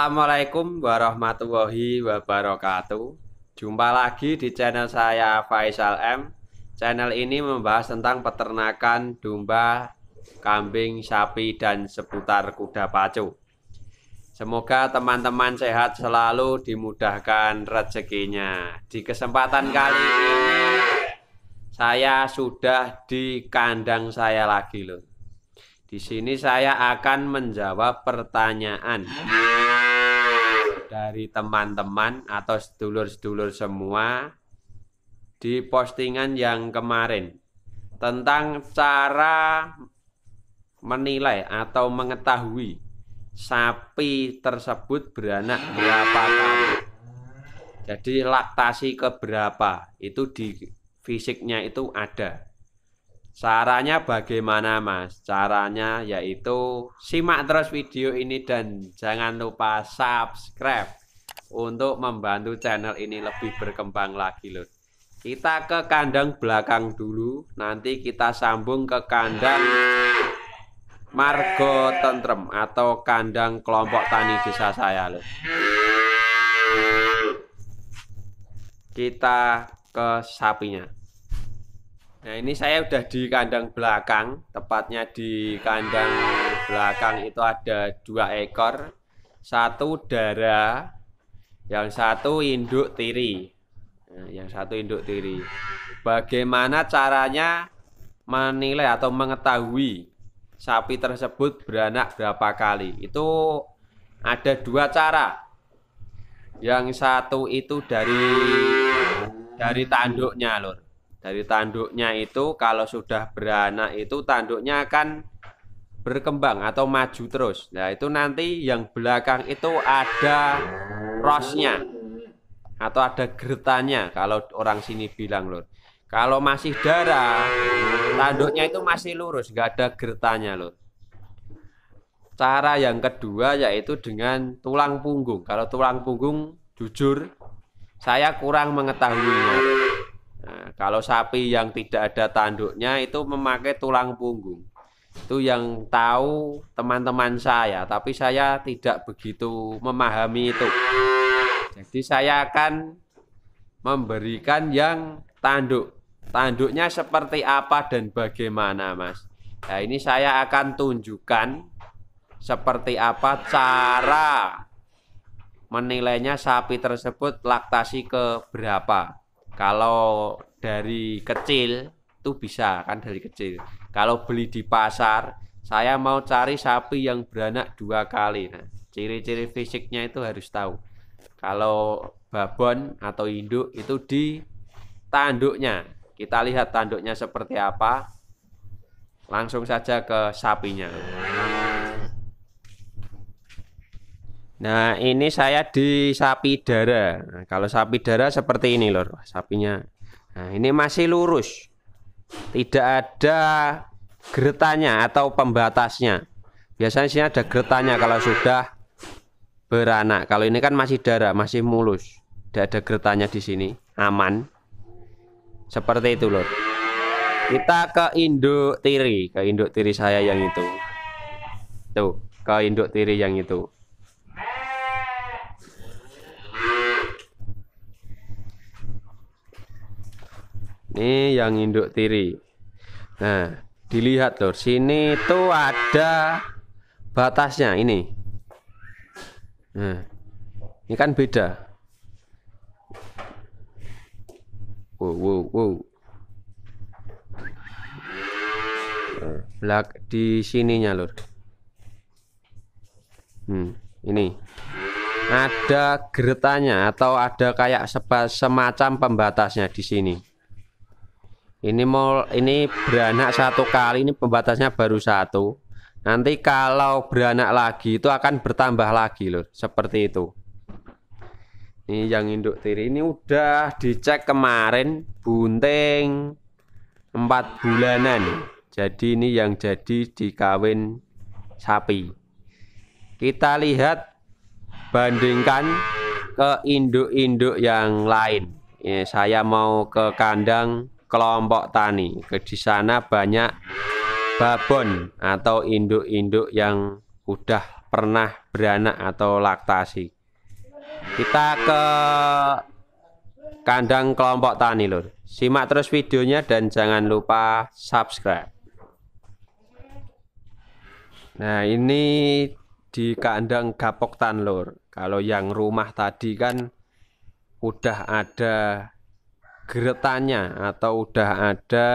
Assalamualaikum warahmatullahi wabarakatuh. Jumpa lagi di channel saya Faisal M. Channel ini membahas tentang peternakan domba, kambing, sapi, dan seputar kuda pacu. Semoga teman-teman sehat selalu dimudahkan rezekinya. Di kesempatan kali ini saya sudah di kandang saya lagi loh. Di sini saya akan menjawab pertanyaan dari teman-teman atau sedulur-sedulur semua di postingan yang kemarin tentang cara menilai atau mengetahui sapi tersebut beranak berapa kali. Jadi laktasi keberapa itu di fisiknya itu ada. Caranya bagaimana mas? Caranya yaitu simak terus video ini dan jangan lupa subscribe untuk membantu channel ini lebih berkembang lagi loh. Kita ke kandang belakang dulu, nanti kita sambung ke kandang Margo Tentrem atau kandang kelompok tani desa saya loh. Kita ke sapinya. Nah ini saya udah di kandang belakang, tepatnya di kandang belakang itu ada dua ekor, satu dara, yang satu induk tiri, nah, yang satu induk tiri. Bagaimana caranya menilai atau mengetahui sapi tersebut beranak berapa kali? Itu ada dua cara. Yang satu itu dari dari tanduknya, lur dari tanduknya itu kalau sudah beranak itu tanduknya akan berkembang atau maju terus. Nah, itu nanti yang belakang itu ada rosnya atau ada geretannya kalau orang sini bilang lur. Kalau masih darah, tanduknya itu masih lurus, nggak ada geretannya lur. Cara yang kedua yaitu dengan tulang punggung. Kalau tulang punggung jujur saya kurang mengetahuinya. Nah, kalau sapi yang tidak ada tanduknya itu memakai tulang punggung. Itu yang tahu teman-teman saya, tapi saya tidak begitu memahami itu. Jadi saya akan memberikan yang tanduk. Tanduknya seperti apa dan bagaimana, Mas? Nah, ini saya akan tunjukkan seperti apa cara menilainya sapi tersebut laktasi ke berapa. Kalau dari kecil itu bisa kan dari kecil. Kalau beli di pasar, saya mau cari sapi yang beranak dua kali. Nah, ciri-ciri fisiknya itu harus tahu. Kalau babon atau induk itu di tanduknya. Kita lihat tanduknya seperti apa. Langsung saja ke sapinya. Nah, ini saya di sapi dara. Nah, kalau sapi dara seperti ini, lor, Sapinya. Nah, ini masih lurus. Tidak ada geretannya atau pembatasnya. Biasanya sini ada geretannya kalau sudah beranak. Kalau ini kan masih dara, masih mulus. Tidak ada geretannya di sini. Aman. Seperti itu, lor. Kita ke induk tiri, ke induk tiri saya yang itu. Tuh, ke induk tiri yang itu. Ini yang induk tiri. Nah, dilihat loh, sini tuh ada batasnya ini. Nah, ini kan beda. Wow, wow, wow. Belak di sininya lur. Hmm, ini ada geretannya atau ada kayak semacam pembatasnya di sini ini mau ini beranak satu kali ini pembatasnya baru satu nanti kalau beranak lagi itu akan bertambah lagi loh seperti itu ini yang induk tiri ini udah dicek kemarin bunting empat bulanan jadi ini yang jadi dikawin sapi kita lihat bandingkan ke induk-induk yang lain Ini ya, saya mau ke kandang kelompok tani. Di sana banyak babon atau induk-induk yang udah pernah beranak atau laktasi. Kita ke kandang kelompok tani lur. Simak terus videonya dan jangan lupa subscribe. Nah, ini di kandang gapoktan lur. Kalau yang rumah tadi kan udah ada geretannya atau udah ada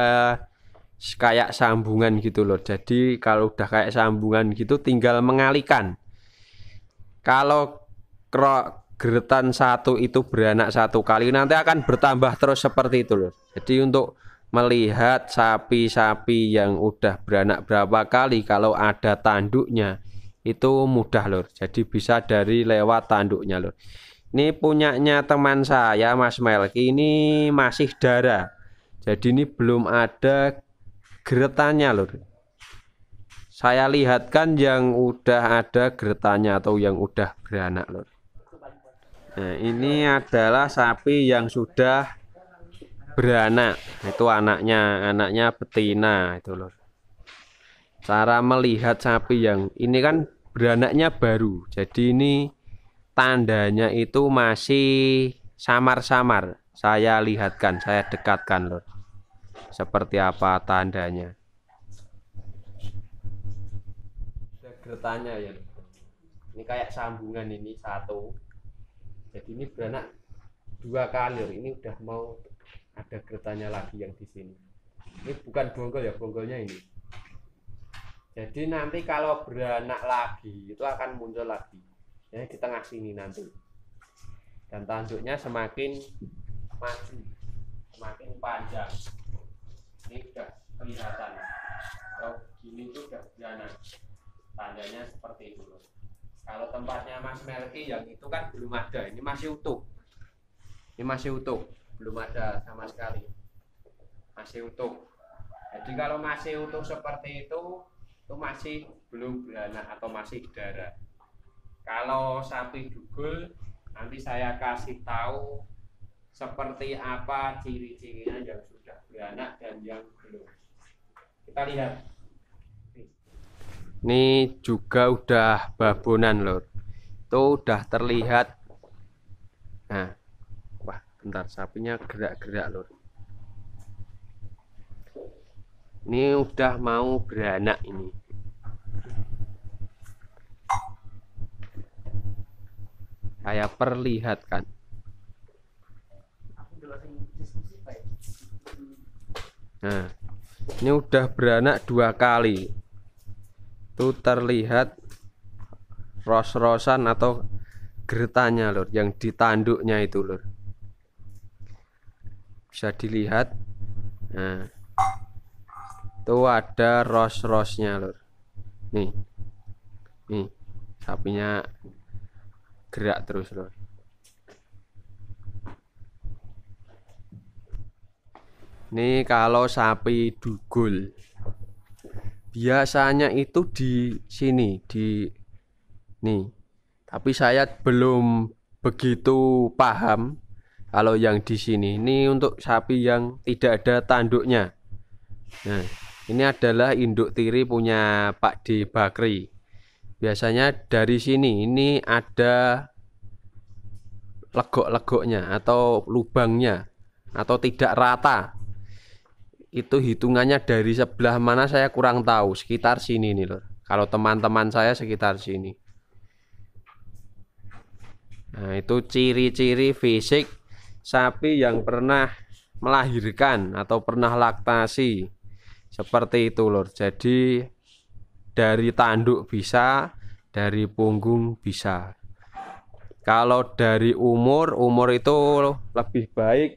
kayak sambungan gitu loh. Jadi kalau udah kayak sambungan gitu tinggal mengalikan. Kalau geretan satu itu beranak satu kali nanti akan bertambah terus seperti itu loh. Jadi untuk melihat sapi-sapi yang udah beranak berapa kali kalau ada tanduknya itu mudah lor jadi bisa dari lewat tanduknya lor ini punyanya teman saya Mas Melki ini masih darah. Jadi ini belum ada geretannya lur. Saya lihatkan yang udah ada geretannya atau yang udah beranak lur. Nah, ini adalah sapi yang sudah beranak. Itu anaknya, anaknya betina itu lur. Cara melihat sapi yang ini kan beranaknya baru. Jadi ini tandanya itu masih samar-samar. Saya lihatkan, saya dekatkan Lur. Seperti apa tandanya? gertanya ya. Ini kayak sambungan ini satu. Jadi ini beranak dua kali. Lur. Ini udah mau ada keretanya lagi yang di sini. Ini bukan bonggol ya, bonggolnya ini. Jadi nanti kalau beranak lagi itu akan muncul lagi ya di tengah sini nanti dan tanduknya semakin maju semakin panjang ini sudah kelihatan kalau gini itu sudah tandanya seperti itu kalau tempatnya Mas Melki yang itu kan belum ada ini masih utuh ini masih utuh belum ada sama sekali masih utuh jadi kalau masih utuh seperti itu itu masih belum beranak atau masih darah kalau sapi dugul nanti saya kasih tahu seperti apa ciri-cirinya yang sudah beranak dan yang belum. Kita lihat. Ini juga udah babonan lor. Itu udah terlihat. Nah, wah, bentar sapinya gerak-gerak lor. Ini udah mau beranak ini. saya perlihatkan ya. nah ini udah beranak dua kali itu terlihat ros-rosan atau gertanya lur yang ditanduknya itu lur bisa dilihat nah itu ada ros-rosnya lur nih nih sapinya gerak terus loh Ini kalau sapi dugul biasanya itu di sini di nih tapi saya belum begitu paham kalau yang di sini ini untuk sapi yang tidak ada tanduknya nah ini adalah induk tiri punya Pak D Bakri biasanya dari sini ini ada legok-legoknya atau lubangnya atau tidak rata itu hitungannya dari sebelah mana saya kurang tahu sekitar sini nih lor kalau teman-teman saya sekitar sini nah itu ciri-ciri fisik sapi yang pernah melahirkan atau pernah laktasi seperti itu lor jadi dari tanduk bisa, dari punggung bisa. Kalau dari umur, umur itu lebih baik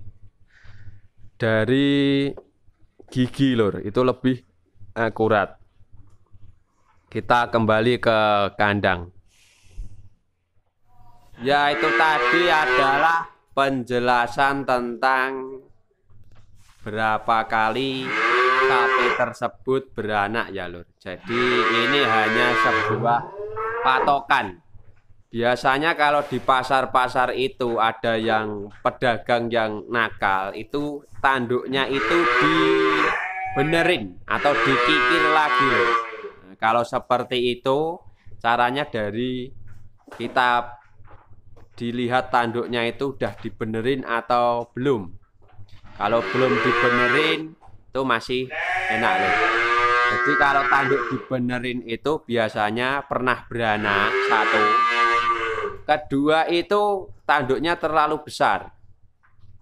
dari gigi lur, itu lebih eh, akurat. Kita kembali ke kandang. Ya itu tadi adalah penjelasan tentang berapa kali sapi tersebut beranak ya lur. Jadi ini hanya sebuah patokan. Biasanya kalau di pasar-pasar itu ada yang pedagang yang nakal itu tanduknya itu dibenerin atau dikikir lagi nah, kalau seperti itu caranya dari kita dilihat tanduknya itu udah dibenerin atau belum. Kalau belum dibenerin, itu masih enak loh. Jadi kalau tanduk dibenerin itu biasanya pernah beranak satu. Kedua itu tanduknya terlalu besar.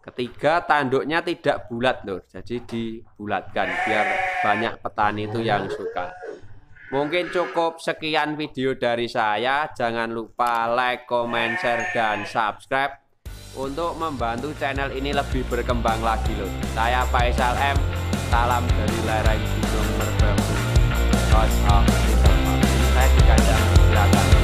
Ketiga tanduknya tidak bulat loh. Jadi dibulatkan biar banyak petani itu yang suka. Mungkin cukup sekian video dari saya. Jangan lupa like, comment, share, dan subscribe untuk membantu channel ini lebih berkembang lagi loh. Saya Faisal M. Salam dari lereng Gunung Merbabu. Cause of Saya di kandang silakan.